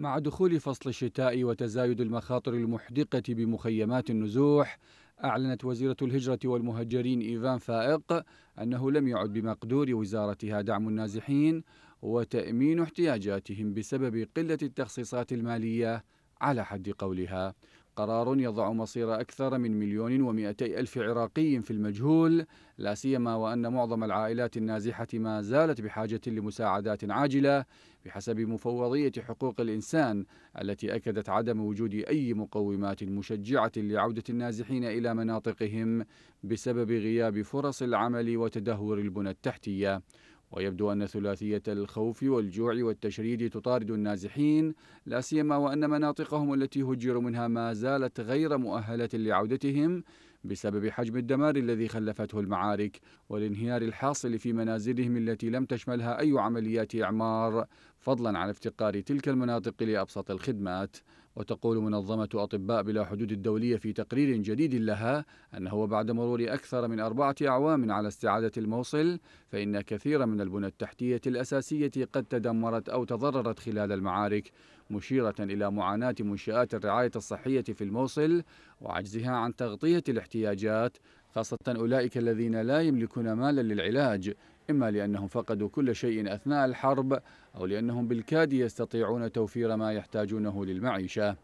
مع دخول فصل الشتاء وتزايد المخاطر المحدقة بمخيمات النزوح أعلنت وزيرة الهجرة والمهجرين إيفان فائق أنه لم يعد بمقدور وزارتها دعم النازحين وتأمين احتياجاتهم بسبب قلة التخصيصات المالية على حد قولها قرار يضع مصير أكثر من مليون ومئتي ألف عراقي في المجهول لا سيما وأن معظم العائلات النازحة ما زالت بحاجة لمساعدات عاجلة بحسب مفوضية حقوق الإنسان التي أكدت عدم وجود أي مقومات مشجعة لعودة النازحين إلى مناطقهم بسبب غياب فرص العمل وتدهور البنى التحتية ويبدو أن ثلاثية الخوف والجوع والتشريد تطارد النازحين لا سيما وأن مناطقهم التي هجروا منها ما زالت غير مؤهلة لعودتهم بسبب حجم الدمار الذي خلفته المعارك والانهيار الحاصل في منازلهم التي لم تشملها أي عمليات إعمار فضلا عن افتقار تلك المناطق لأبسط الخدمات وتقول منظمة أطباء بلا حدود الدولية في تقرير جديد لها أنه بعد مرور أكثر من أربعة أعوام على استعادة الموصل فإن كثيرا من البنى التحتية الأساسية قد تدمرت أو تضررت خلال المعارك مشيرة إلى معاناة منشآت الرعاية الصحية في الموصل وعجزها عن تغطية الاحتياجات خاصة أولئك الذين لا يملكون مالا للعلاج إما لأنهم فقدوا كل شيء أثناء الحرب أو لأنهم بالكاد يستطيعون توفير ما يحتاجونه للمعيشة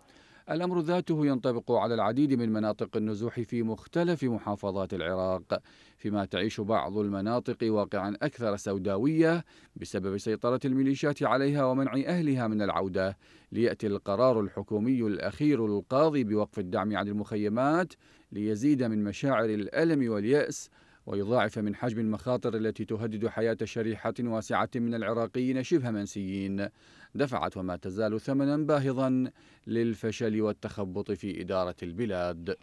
الأمر ذاته ينطبق على العديد من مناطق النزوح في مختلف محافظات العراق فيما تعيش بعض المناطق واقعا أكثر سوداوية بسبب سيطرة الميليشيات عليها ومنع أهلها من العودة ليأتي القرار الحكومي الأخير القاضي بوقف الدعم عن المخيمات ليزيد من مشاعر الألم واليأس ويضاعف من حجم المخاطر التي تهدد حياة شريحة واسعة من العراقيين شبه منسيين دفعت وما تزال ثمنا باهظا للفشل والتخبط في إدارة البلاد